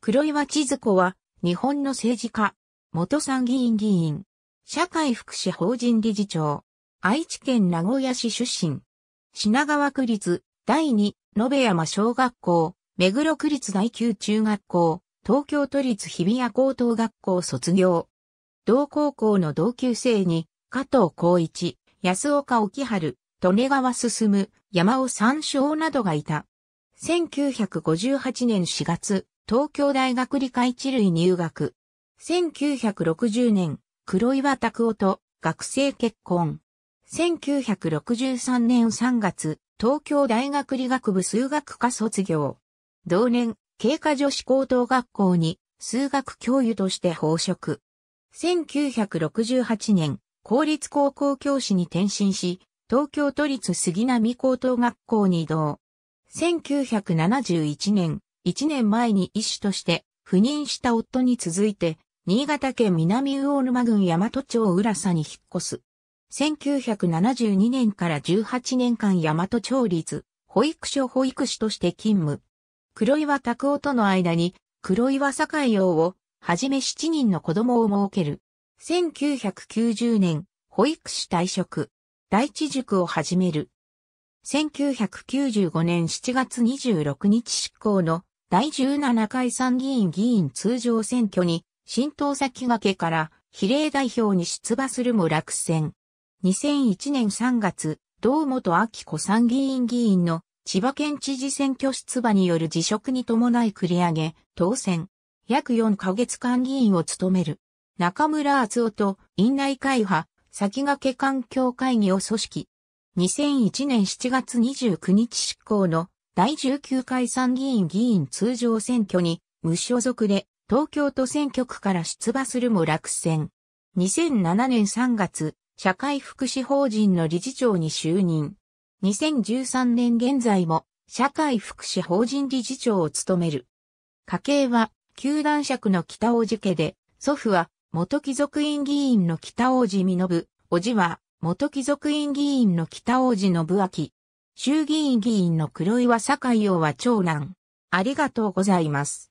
黒岩千鶴子は、日本の政治家、元参議院議員、社会福祉法人理事長、愛知県名古屋市出身、品川区立第2延山小学校、目黒区立第9中学校、東京都立日比谷高等学校卒業。同高校の同級生に、加藤光一、安岡沖春、利根川進、山尾三章などがいた。1958年4月、東京大学理科一類入学。1960年、黒岩拓夫と学生結婚。1963年3月、東京大学理学部数学科卒業。同年、経過女子高等学校に数学教諭として報職。1968年、公立高校教師に転身し、東京都立杉並高等学校に移動。1971年、1年前に医師として赴任した夫に続いて、新潟県南魚沼郡大和町浦佐に引っ越す。1972年から18年間大和町立保育所保育士として勤務。黒岩拓夫との間に黒岩堺洋をはじめ7人の子供を設ける。1990年、保育士退職。第一塾を始める。1995年7月26日執行の第17回参議院議員通常選挙に、新党先駆けから比例代表に出馬するも落選。2001年3月、堂本明子参議院議員の千葉県知事選挙出馬による辞職に伴い繰り上げ、当選。約4ヶ月間議員を務める。中村敦夫と院内会派、先駆け環境会議を組織。2001年7月29日執行の第19回参議院議員通常選挙に無所属で東京都選挙区から出馬するも落選。2007年3月、社会福祉法人の理事長に就任。2013年現在も社会福祉法人理事長を務める。家系は、球団爵の北王子家で、祖父は元貴族院議員の北王子実信、叔父は元貴族院議員の北王子信明、衆議院議員の黒岩坂陽は長男。ありがとうございます。